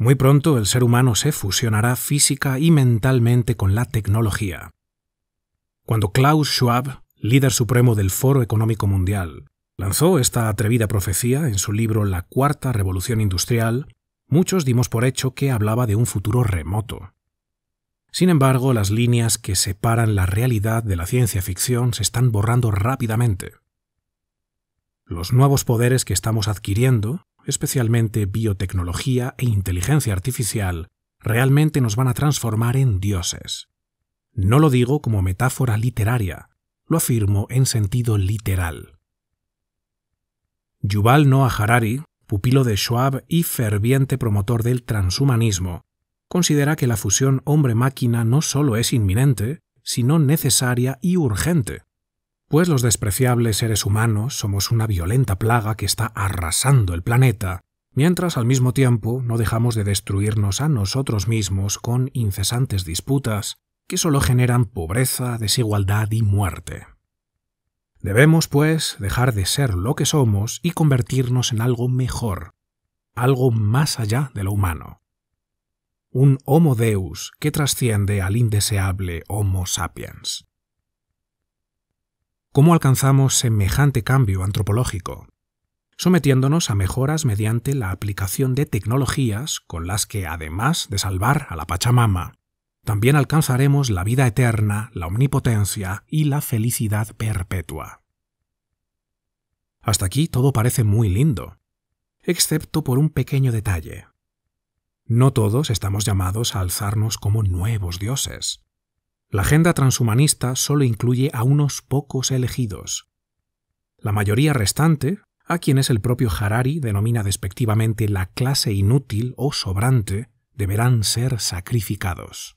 Muy pronto el ser humano se fusionará física y mentalmente con la tecnología. Cuando Klaus Schwab, líder supremo del Foro Económico Mundial, lanzó esta atrevida profecía en su libro La Cuarta Revolución Industrial, muchos dimos por hecho que hablaba de un futuro remoto. Sin embargo, las líneas que separan la realidad de la ciencia ficción se están borrando rápidamente. Los nuevos poderes que estamos adquiriendo, especialmente biotecnología e inteligencia artificial, realmente nos van a transformar en dioses. No lo digo como metáfora literaria, lo afirmo en sentido literal. Yuval Noah Harari, pupilo de Schwab y ferviente promotor del transhumanismo, considera que la fusión hombre-máquina no solo es inminente, sino necesaria y urgente, pues los despreciables seres humanos somos una violenta plaga que está arrasando el planeta, mientras al mismo tiempo no dejamos de destruirnos a nosotros mismos con incesantes disputas que solo generan pobreza, desigualdad y muerte. Debemos, pues, dejar de ser lo que somos y convertirnos en algo mejor, algo más allá de lo humano. Un Homo Deus que trasciende al indeseable Homo sapiens. ¿Cómo alcanzamos semejante cambio antropológico? sometiéndonos a mejoras mediante la aplicación de tecnologías con las que, además de salvar a la Pachamama, también alcanzaremos la vida eterna, la omnipotencia y la felicidad perpetua. Hasta aquí todo parece muy lindo, excepto por un pequeño detalle. No todos estamos llamados a alzarnos como nuevos dioses. La agenda transhumanista solo incluye a unos pocos elegidos. La mayoría restante, a quienes el propio Harari denomina despectivamente la clase inútil o sobrante, deberán ser sacrificados.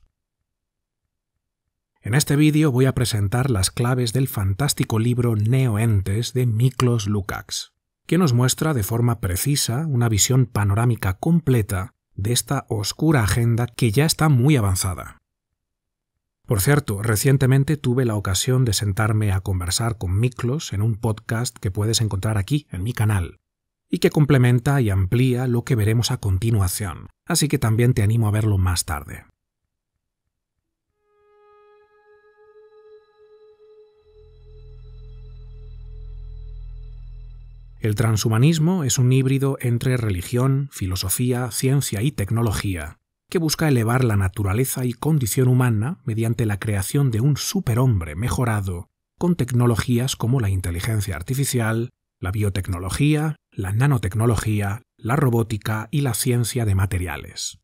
En este vídeo voy a presentar las claves del fantástico libro Neoentes de Miklos Lukács, que nos muestra de forma precisa una visión panorámica completa de esta oscura agenda que ya está muy avanzada. Por cierto, recientemente tuve la ocasión de sentarme a conversar con Miklos en un podcast que puedes encontrar aquí, en mi canal, y que complementa y amplía lo que veremos a continuación, así que también te animo a verlo más tarde. El transhumanismo es un híbrido entre religión, filosofía, ciencia y tecnología, que busca elevar la naturaleza y condición humana mediante la creación de un superhombre mejorado con tecnologías como la inteligencia artificial, la biotecnología, la nanotecnología, la robótica y la ciencia de materiales.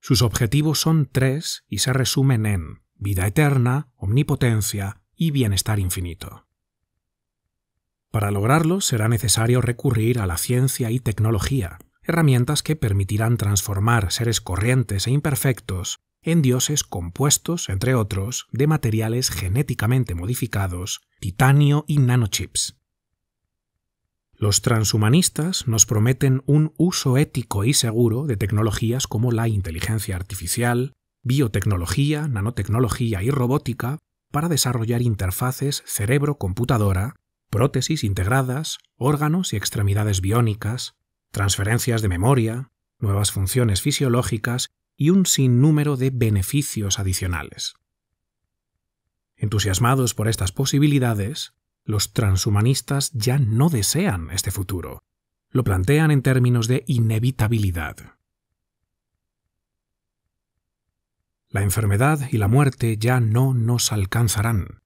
Sus objetivos son tres y se resumen en vida eterna, omnipotencia y bienestar infinito. Para lograrlo será necesario recurrir a la ciencia y tecnología, herramientas que permitirán transformar seres corrientes e imperfectos en dioses compuestos, entre otros, de materiales genéticamente modificados, titanio y nanochips. Los transhumanistas nos prometen un uso ético y seguro de tecnologías como la inteligencia artificial, biotecnología, nanotecnología y robótica para desarrollar interfaces cerebro-computadora, prótesis integradas, órganos y extremidades biónicas, transferencias de memoria, nuevas funciones fisiológicas y un sinnúmero de beneficios adicionales. Entusiasmados por estas posibilidades, los transhumanistas ya no desean este futuro, lo plantean en términos de inevitabilidad. La enfermedad y la muerte ya no nos alcanzarán,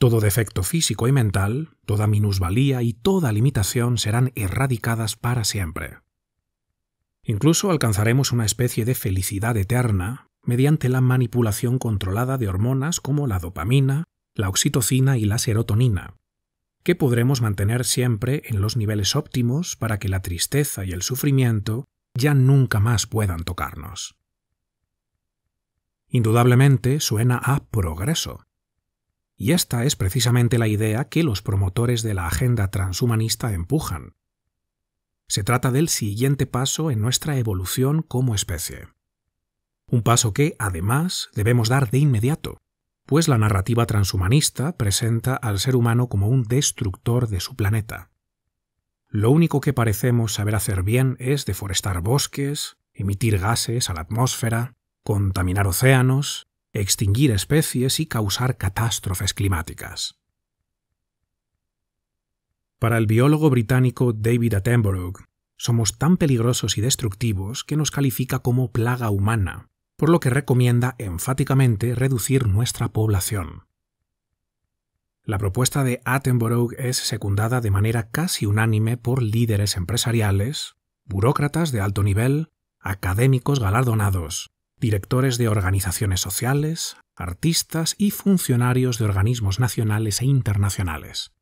todo defecto físico y mental, toda minusvalía y toda limitación serán erradicadas para siempre. Incluso alcanzaremos una especie de felicidad eterna mediante la manipulación controlada de hormonas como la dopamina, la oxitocina y la serotonina, que podremos mantener siempre en los niveles óptimos para que la tristeza y el sufrimiento ya nunca más puedan tocarnos. Indudablemente suena a progreso, y esta es precisamente la idea que los promotores de la agenda transhumanista empujan. Se trata del siguiente paso en nuestra evolución como especie. Un paso que, además, debemos dar de inmediato, pues la narrativa transhumanista presenta al ser humano como un destructor de su planeta. Lo único que parecemos saber hacer bien es deforestar bosques, emitir gases a la atmósfera, contaminar océanos extinguir especies y causar catástrofes climáticas. Para el biólogo británico David Attenborough, somos tan peligrosos y destructivos que nos califica como plaga humana, por lo que recomienda enfáticamente reducir nuestra población. La propuesta de Attenborough es secundada de manera casi unánime por líderes empresariales, burócratas de alto nivel, académicos galardonados, directores de organizaciones sociales, artistas y funcionarios de organismos nacionales e internacionales.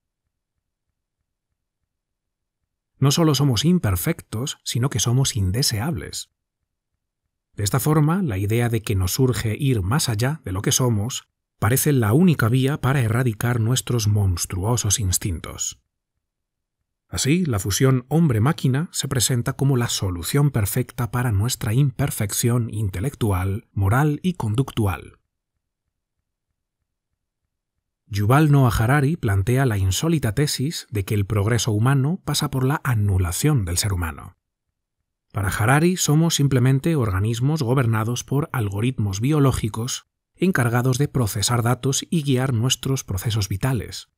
No solo somos imperfectos, sino que somos indeseables. De esta forma, la idea de que nos surge ir más allá de lo que somos parece la única vía para erradicar nuestros monstruosos instintos. Así, la fusión hombre-máquina se presenta como la solución perfecta para nuestra imperfección intelectual, moral y conductual. Yuval Noah Harari plantea la insólita tesis de que el progreso humano pasa por la anulación del ser humano. Para Harari somos simplemente organismos gobernados por algoritmos biológicos encargados de procesar datos y guiar nuestros procesos vitales,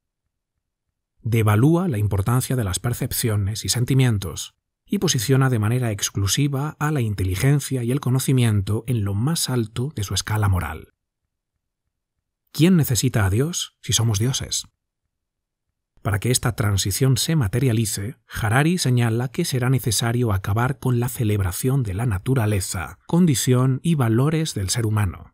devalúa la importancia de las percepciones y sentimientos y posiciona de manera exclusiva a la inteligencia y el conocimiento en lo más alto de su escala moral. ¿Quién necesita a Dios si somos dioses? Para que esta transición se materialice, Harari señala que será necesario acabar con la celebración de la naturaleza, condición y valores del ser humano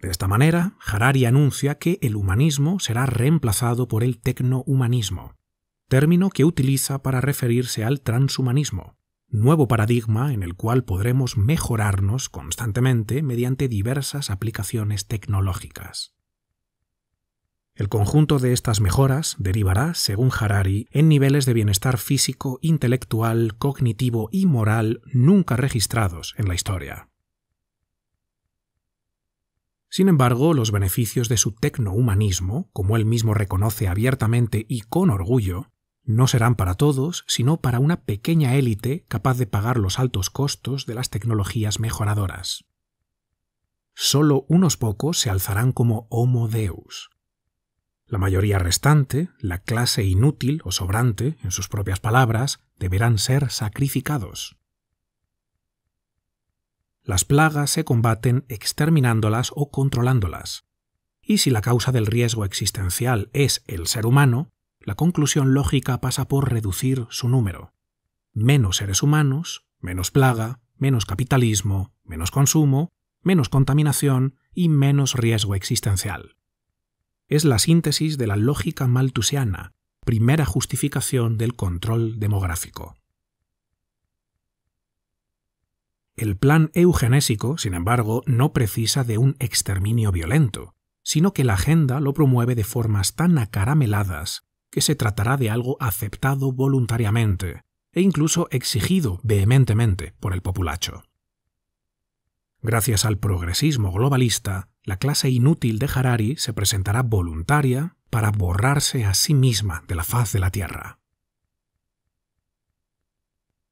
de esta manera, Harari anuncia que el humanismo será reemplazado por el tecnohumanismo, término que utiliza para referirse al transhumanismo, nuevo paradigma en el cual podremos mejorarnos constantemente mediante diversas aplicaciones tecnológicas. El conjunto de estas mejoras derivará, según Harari, en niveles de bienestar físico, intelectual, cognitivo y moral nunca registrados en la historia. Sin embargo, los beneficios de su tecnohumanismo, como él mismo reconoce abiertamente y con orgullo, no serán para todos, sino para una pequeña élite capaz de pagar los altos costos de las tecnologías mejoradoras. Solo unos pocos se alzarán como Homo Deus. La mayoría restante, la clase inútil o sobrante, en sus propias palabras, deberán ser sacrificados. Las plagas se combaten exterminándolas o controlándolas. Y si la causa del riesgo existencial es el ser humano, la conclusión lógica pasa por reducir su número. Menos seres humanos, menos plaga, menos capitalismo, menos consumo, menos contaminación y menos riesgo existencial. Es la síntesis de la lógica maltusiana, primera justificación del control demográfico. El plan eugenésico, sin embargo, no precisa de un exterminio violento, sino que la agenda lo promueve de formas tan acarameladas que se tratará de algo aceptado voluntariamente e incluso exigido vehementemente por el populacho. Gracias al progresismo globalista, la clase inútil de Harari se presentará voluntaria para borrarse a sí misma de la faz de la Tierra.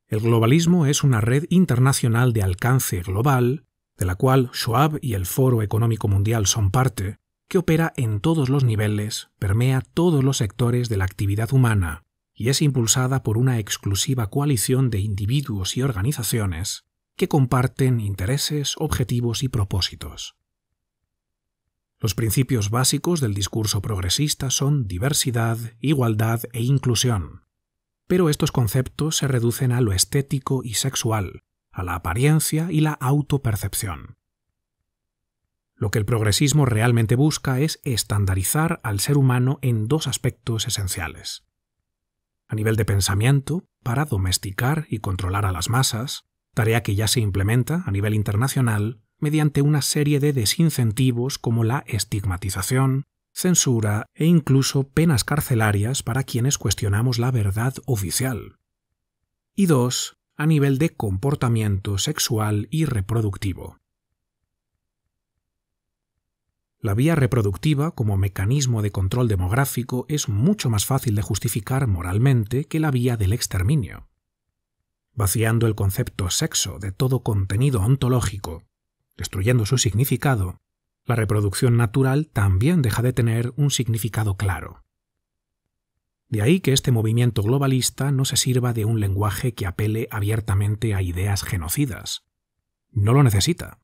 El globalismo es una red internacional de alcance global, de la cual Schwab y el Foro Económico Mundial son parte, que opera en todos los niveles, permea todos los sectores de la actividad humana y es impulsada por una exclusiva coalición de individuos y organizaciones que comparten intereses, objetivos y propósitos. Los principios básicos del discurso progresista son diversidad, igualdad e inclusión, pero estos conceptos se reducen a lo estético y sexual, a la apariencia y la autopercepción. Lo que el progresismo realmente busca es estandarizar al ser humano en dos aspectos esenciales. A nivel de pensamiento, para domesticar y controlar a las masas, tarea que ya se implementa a nivel internacional mediante una serie de desincentivos como la estigmatización, censura e incluso penas carcelarias para quienes cuestionamos la verdad oficial. Y dos, a nivel de comportamiento sexual y reproductivo. La vía reproductiva como mecanismo de control demográfico es mucho más fácil de justificar moralmente que la vía del exterminio. Vaciando el concepto sexo de todo contenido ontológico, destruyendo su significado, la reproducción natural también deja de tener un significado claro. De ahí que este movimiento globalista no se sirva de un lenguaje que apele abiertamente a ideas genocidas. No lo necesita.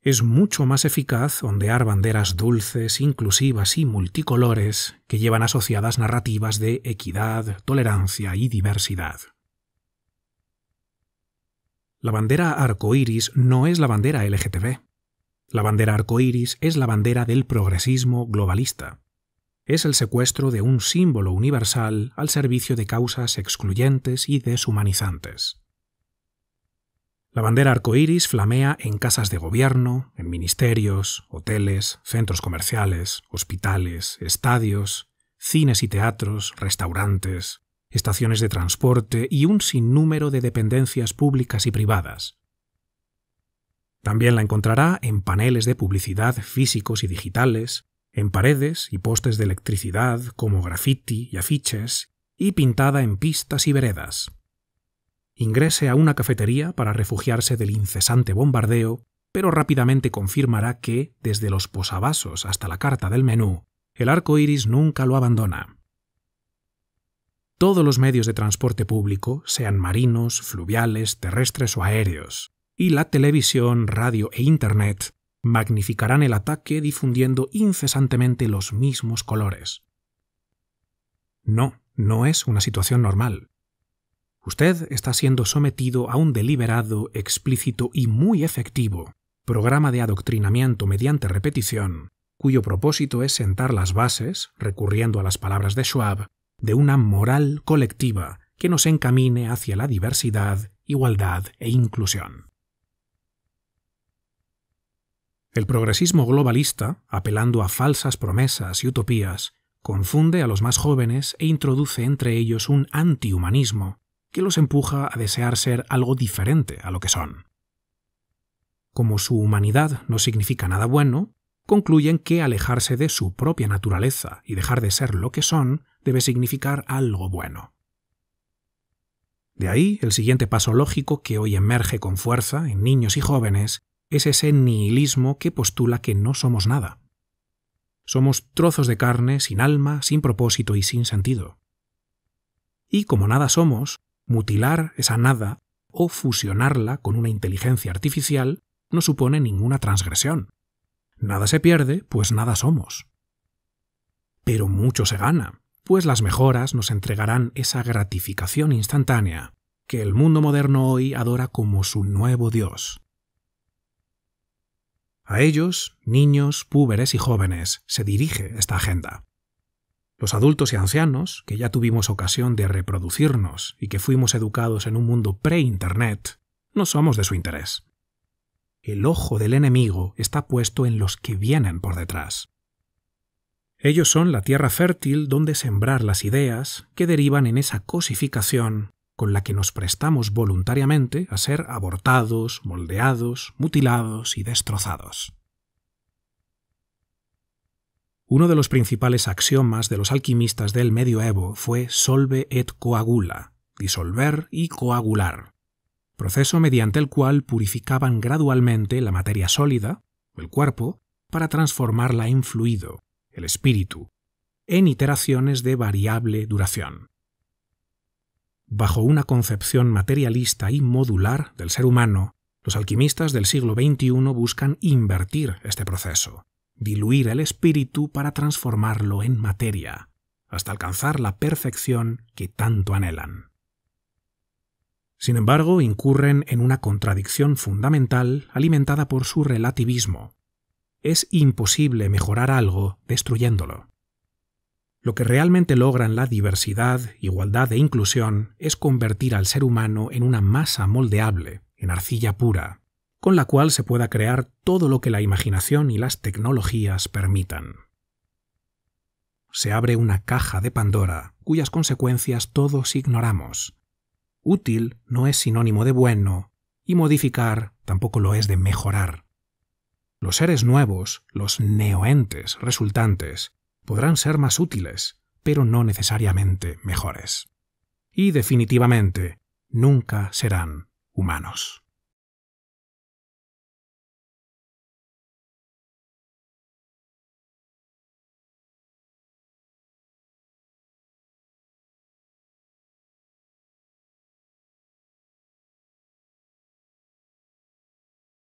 Es mucho más eficaz ondear banderas dulces, inclusivas y multicolores que llevan asociadas narrativas de equidad, tolerancia y diversidad. La bandera arcoíris no es la bandera LGTB. La bandera arcoíris es la bandera del progresismo globalista. Es el secuestro de un símbolo universal al servicio de causas excluyentes y deshumanizantes. La bandera arcoíris flamea en casas de gobierno, en ministerios, hoteles, centros comerciales, hospitales, estadios, cines y teatros, restaurantes, estaciones de transporte y un sinnúmero de dependencias públicas y privadas, también la encontrará en paneles de publicidad físicos y digitales, en paredes y postes de electricidad como graffiti y afiches, y pintada en pistas y veredas. Ingrese a una cafetería para refugiarse del incesante bombardeo, pero rápidamente confirmará que, desde los posavasos hasta la carta del menú, el arco iris nunca lo abandona. Todos los medios de transporte público, sean marinos, fluviales, terrestres o aéreos, y la televisión, radio e Internet magnificarán el ataque difundiendo incesantemente los mismos colores. No, no es una situación normal. Usted está siendo sometido a un deliberado, explícito y muy efectivo programa de adoctrinamiento mediante repetición, cuyo propósito es sentar las bases, recurriendo a las palabras de Schwab, de una moral colectiva que nos encamine hacia la diversidad, igualdad e inclusión. El progresismo globalista, apelando a falsas promesas y utopías, confunde a los más jóvenes e introduce entre ellos un antihumanismo que los empuja a desear ser algo diferente a lo que son. Como su humanidad no significa nada bueno, concluyen que alejarse de su propia naturaleza y dejar de ser lo que son debe significar algo bueno. De ahí el siguiente paso lógico que hoy emerge con fuerza en niños y jóvenes es ese nihilismo que postula que no somos nada. Somos trozos de carne sin alma, sin propósito y sin sentido. Y como nada somos, mutilar esa nada o fusionarla con una inteligencia artificial no supone ninguna transgresión. Nada se pierde, pues nada somos. Pero mucho se gana, pues las mejoras nos entregarán esa gratificación instantánea que el mundo moderno hoy adora como su nuevo Dios. A ellos, niños, púberes y jóvenes, se dirige esta agenda. Los adultos y ancianos, que ya tuvimos ocasión de reproducirnos y que fuimos educados en un mundo pre-Internet, no somos de su interés. El ojo del enemigo está puesto en los que vienen por detrás. Ellos son la tierra fértil donde sembrar las ideas que derivan en esa cosificación con la que nos prestamos voluntariamente a ser abortados, moldeados, mutilados y destrozados. Uno de los principales axiomas de los alquimistas del medioevo fue solve et coagula, disolver y coagular, proceso mediante el cual purificaban gradualmente la materia sólida, el cuerpo, para transformarla en fluido, el espíritu, en iteraciones de variable duración bajo una concepción materialista y modular del ser humano, los alquimistas del siglo XXI buscan invertir este proceso, diluir el espíritu para transformarlo en materia, hasta alcanzar la perfección que tanto anhelan. Sin embargo, incurren en una contradicción fundamental alimentada por su relativismo. Es imposible mejorar algo destruyéndolo. Lo que realmente logran la diversidad, igualdad e inclusión es convertir al ser humano en una masa moldeable, en arcilla pura, con la cual se pueda crear todo lo que la imaginación y las tecnologías permitan. Se abre una caja de Pandora cuyas consecuencias todos ignoramos. Útil no es sinónimo de bueno, y modificar tampoco lo es de mejorar. Los seres nuevos, los neoentes resultantes, podrán ser más útiles, pero no necesariamente mejores. Y definitivamente, nunca serán humanos.